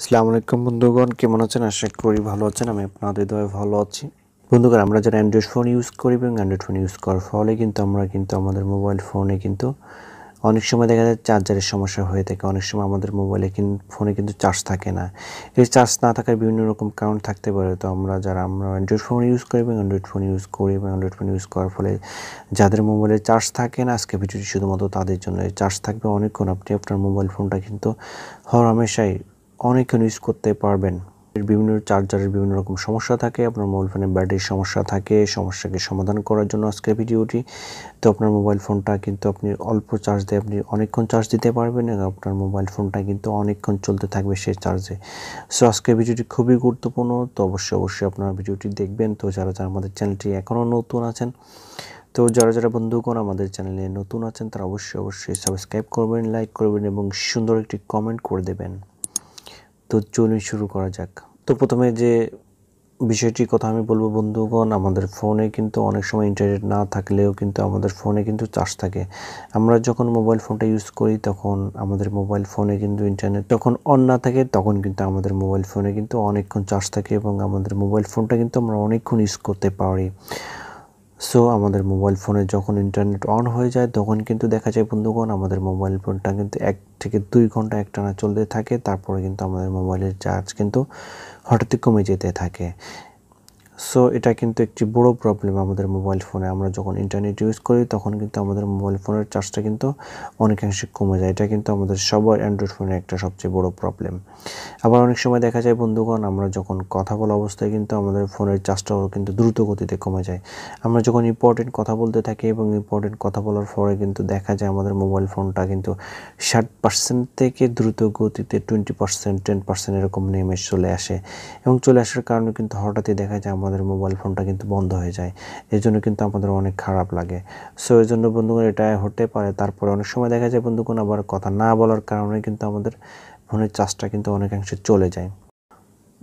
আসসালামু আলাইকুম বন্ধুগণ কেমন আছেন আশা করি ভালো আছেন আমি আপনাদের দয়ে ভালো আছি বন্ধুগণ আমরা যারা অ্যান্ড্রয়েড ফোন ইউজ করি এবং অ্যান্ড্রয়েড ফোন ইউজ করার ফলে কিন্তু আমরা কিন্তু আমাদের মোবাইল ফোনে কিন্তু অনেক সময় দেখা যায় চার্জারের সমস্যা হয়ে থাকে অনেক সময় আমাদের মোবাইলে কিন্তু ফোনে কিন্তু চার্জ থাকে না এই চার্জ না থাকার বিভিন্ন রকম কারণ থাকতে পারে তো আমরা যারা আমরা অ্যান্ড্রয়েড ফোন ইউজ করি এবং অ্যান্ড্রয়েড ফোন ইউজ করি এবং অ্যান্ড্রয়েড ফোন ইউজ করার ফলে যাদের মোবাইলে চার্জ থাকে না আজকে ভিডিওটি শুধুমাত্র তাদের জন্য চার্জ থাকবে অনেকক্ষণ আপনি আপনার মোবাইল ফোনটা কিন্তু হামেশাই অনেকক্ষণ ইউজ করতে পারবেন বিভিন্ন চার্জারের বিভিন্ন রকম সমস্যা থাকে আপনার মোবাইল ফোনে ব্যাটারির সমস্যা থাকে সমস্যাকে সমাধান করার জন্য আজকে ভিডিওটি তো আপনার মোবাইল ফোনটা কিন্তু আপনি অল্প চার্জ দিয়ে আপনি অনেকক্ষণ চার্জ দিতে পারবেন এবং আপনার মোবাইল ফোনটা কিন্তু অনেকক্ষণ চলতে থাকবে সেই চার্জে সো আজকে ভিডিওটি খুবই গুরুত্বপূর্ণ তো অবশ্যই অবশ্যই আপনার ভিডিওটি দেখবেন তো যারা যারা আমাদের চ্যানেলটি এখনও নতুন আছেন তো যারা যারা বন্ধুগণ আমাদের চ্যানেলে নতুন আছেন তারা অবশ্যই অবশ্যই সাবস্ক্রাইব করবেন লাইক করবেন এবং সুন্দর একটি কমেন্ট করে দেবেন তো চলুন শুরু করা যাক তো প্রথমে যে বিষয়টির কথা আমি বলবো বন্ধুগণ আমাদের ফোনে কিন্তু অনেক সময় ইন্টারনেট না থাকলেও কিন্তু আমাদের ফোনে কিন্তু চার্জ থাকে আমরা যখন মোবাইল ফোনটা ইউজ করি তখন আমাদের মোবাইল ফোনে কিন্তু ইন্টারনেট যখন অন না থাকে তখন কিন্তু আমাদের মোবাইল ফোনে কিন্তু অনেকক্ষণ চার্জ থাকে এবং আমাদের মোবাইল ফোনটা কিন্তু আমরা অনেকক্ষণ ইউজ করতে পারি সো আমাদের মোবাইল ফোনে যখন ইন্টারনেট অন হয়ে যায় তখন কিন্তু দেখা যায় বন্ধুগণ আমাদের মোবাইল ফোনটা কিন্তু এক থেকে দুই ঘন্টা একটানা চলতে থাকে তারপরে কিন্তু আমাদের মোবাইলের চার্জ কিন্তু হঠাৎই কমে যেতে থাকে সো এটা কিন্তু একটি বড় প্রবলেম আমাদের মোবাইল ফোনে আমরা যখন ইন্টারনেট ইউজ করি তখন কিন্তু আমাদের মোবাইল ফোনের চার্জটা কিন্তু অনেকাংশে কমে যায় এটা কিন্তু আমাদের সবার অ্যান্ড্রয়েড ফোনের একটা সবচেয়ে বড় প্রবলেম আবার অনেক সময় দেখা যায় বন্ধুগণ আমরা যখন কথা বলা অবস্থায় কিন্তু আমাদের ফোনের চার্জটাও কিন্তু দ্রুত গতিতে কমে যায় আমরা যখন ইম্পর্টেন্ট কথা বলতে থাকি এবং ইম্পর্টেন্ট কথা বলার পরে কিন্তু দেখা যায় আমাদের মোবাইল ফোনটা কিন্তু ষাট পার্সেন্ট থেকে দ্রুত গতিতে টোয়েন্টি পার্সেন্ট টেন পার্সেন্ট এরকম নেমে চলে আসে এবং চলে আসার কারণে কিন্তু হঠাৎই দেখা যায় আমাদের মোবাইল ফোনটা কিন্তু বন্ধ হয়ে যায় এই জন্য কিন্তু আমাদের অনেক খারাপ লাগে সো এই জন্য বন্ধুগণ এটা হতে পারে তারপরে অনেক সময় দেখা যায় বন্ধুগণ আবার কথা না বলার কারণে কিন্তু আমাদের ফোনের চার্জটা কিন্তু অনেকাংশে চলে যায়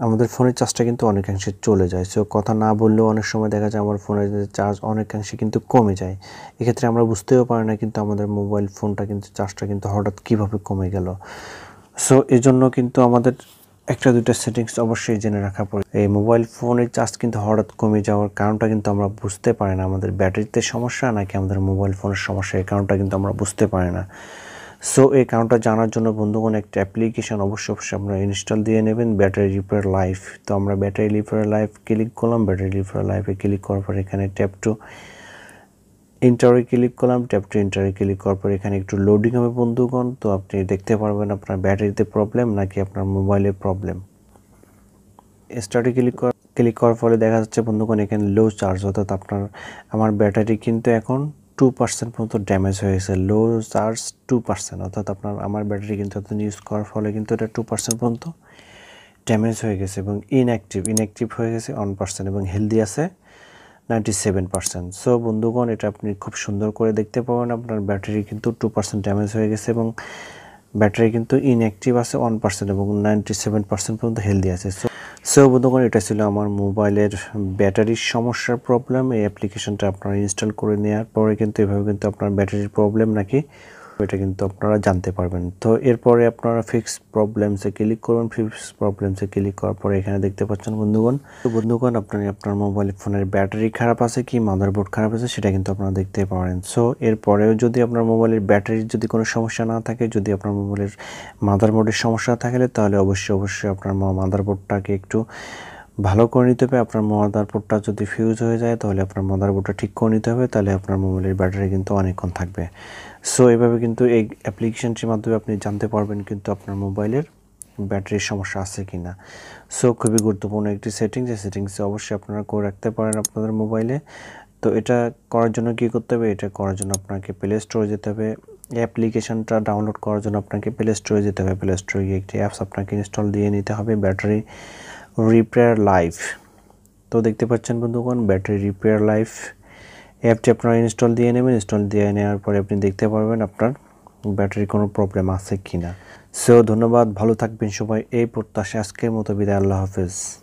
আমাদের ফোনের চার্জটা কিন্তু অনেকাংশে চলে যায় সো কথা না বললেও অনেক সময় দেখা যায় আমার ফোনের চার্জ অনেকাংশে কিন্তু কমে যায় এক্ষেত্রে আমরা বুঝতেও পারি না কিন্তু আমাদের মোবাইল ফোনটা কিন্তু চার্জটা কিন্তু হঠাৎ কীভাবে কমে গেল সো এজন্য কিন্তু আমাদের একটা দুটো সেটিংস অবশ্যই জেনে রাখা পড়ে এই মোবাইল ফোনের চার্জ কিন্তু হঠাৎ কমে যাওয়ার কারণটা কিন্তু আমরা বুঝতে পারি না আমাদের ব্যাটারিতে সমস্যা নাকি আমাদের মোবাইল ফোনের সমস্যা এই কারণটা কিন্তু আমরা বুঝতে পারি না সো এই কারণটা জানার জন্য বন্ধুগণ একটা অ্যাপ্লিকেশান অবশ্যই অবশ্যই আপনারা ইনস্টল দিয়ে নেবেন ব্যাটারি রিপেয়ার লাইফ তো আমরা ব্যাটারি রিপেয়ার লাইফ ক্লিক করলাম ব্যাটারি রিপেয়ার লাইফে ক্লিক করার পর এখানে ট্যাপ টু এন্টারে ক্লিক করলাম ট্যাপ টু এন্টারে ক্লিক করার পর এখানে একটু লোডিং হবে বন্ধুগণ তো আপনি দেখতে পারবেন আপনার ব্যাটারিতে প্রবলেম নাকি আপনার মোবাইলে প্রবলেম স্টার্টে ক্লিক কর ক্লিক করার ফলে দেখা যাচ্ছে বন্ধুগণ এখানে লো চার্জ অর্থাৎ আপনার আমার ব্যাটারি কিন্তু এখন টু পার্সেন্ট পর্যন্ত ড্যামেজ হয়েছে লো চার্জ টু পার্সেন্ট অর্থাৎ আপনার আমার ব্যাটারি কিন্তু এতদিন ইউজ করার ফলে কিন্তু এটা টু পার্সেন্ট পর্যন্ত ড্যামেজ হয়ে গেছে এবং ইনঅ্যাক্টিভ ইনঅ্যাক্টিভ হয়ে গেছে ওয়ান পার্সেন্ট এবং হেলদি আছে নাইনটি সেভেন পার্সেন্ট সো বন্ধুগণ এটা আপনি খুব সুন্দর করে দেখতে পাবেন আপনার ব্যাটারি কিন্তু টু পার্সেন্ট ড্যামেজ হয়ে গেছে এবং ব্যাটারি কিন্তু ইনঅ্যাক্টিভ আছে ওয়ান পার্সেন্ট এবং নাইনটি সেভেন পার্সেন্ট পর্যন্ত হেলদি আছে সো সো বন্ধুগণ এটা ছিল আমার মোবাইলের ব্যাটারির সমস্যার প্রবলেম এই অ্যাপ্লিকেশনটা আপনারা ইনস্টল করে নেওয়ার পরে কিন্তু এভাবে কিন্তু আপনার ব্যাটারির প্রবলেম নাকি এটা কিন্তু আপনারা জানতে পারবেন তো এরপরে আপনারা ফিক্স প্রবলেমসে ক্লিক করবেন ফিক্স প্রবলেমসে ক্লিক করার পরে এখানে দেখতে পাচ্ছেন বন্ধুগণ তো বন্ধুগণ আপনার আপনার মোবাইল ফোনের ব্যাটারি খারাপ আছে কি মাদারবোর্ড খারাপ আছে সেটা কিন্তু আপনারা দেখতে পারেন সো এরপরেও যদি আপনার মোবাইলের ব্যাটারির যদি কোনো সমস্যা না থাকে যদি আপনার মোবাইলের মাদারবোর্ডের সমস্যা থাকে তাহলে অবশ্যই অবশ্যই আপনার মাদারবোর্ডটাকে একটু ভালো করে নিতে হবে আপনার মাদারবোর্ডটা যদি ফিউজ হয়ে যায় তাহলে আপনার মাদারবোর্ডটা ঠিক করে নিতে হবে তাহলে আপনার মোবাইলের ব্যাটারি কিন্তু অনেকক্ষণ থাকবে সো এভাবে কিন্তু এই অ্যাপ্লিকেশানটির মাধ্যমে আপনি জানতে পারবেন কিন্তু আপনার মোবাইলের ব্যাটারির সমস্যা আছে কি না সো খুবই গুরুত্বপূর্ণ একটি সেটিংস এই সেটিংসে অবশ্যই আপনারা করে রাখতে পারেন আপনাদের মোবাইলে তো এটা করার জন্য কি করতে হবে এটা করার জন্য আপনাকে প্লে স্টোরে যেতে হবে অ্যাপ্লিকেশনটা ডাউনলোড করার জন্য আপনাকে প্লে স্টোরে যেতে হবে প্লে স্টোরে গিয়ে একটি অ্যাপস আপনাকে ইনস্টল দিয়ে নিতে হবে ব্যাটারি রিপেয়ার লাইফ তো দেখতে পাচ্ছেন বন্ধুগণ ব্যাটারি রিপেয়ার লাইফ অ্যাপটি আপনারা ইনস্টল দিয়ে নেবেন ইনস্টল দিয়ে নেওয়ার পরে আপনি দেখতে পারবেন আপনার ব্যাটারির কোনো প্রবলেম আছে কি না সো ধন্যবাদ ভালো থাকবেন সবাই এই প্রত্যাশা আজকের মতো বিদায় আল্লাহ হাফেজ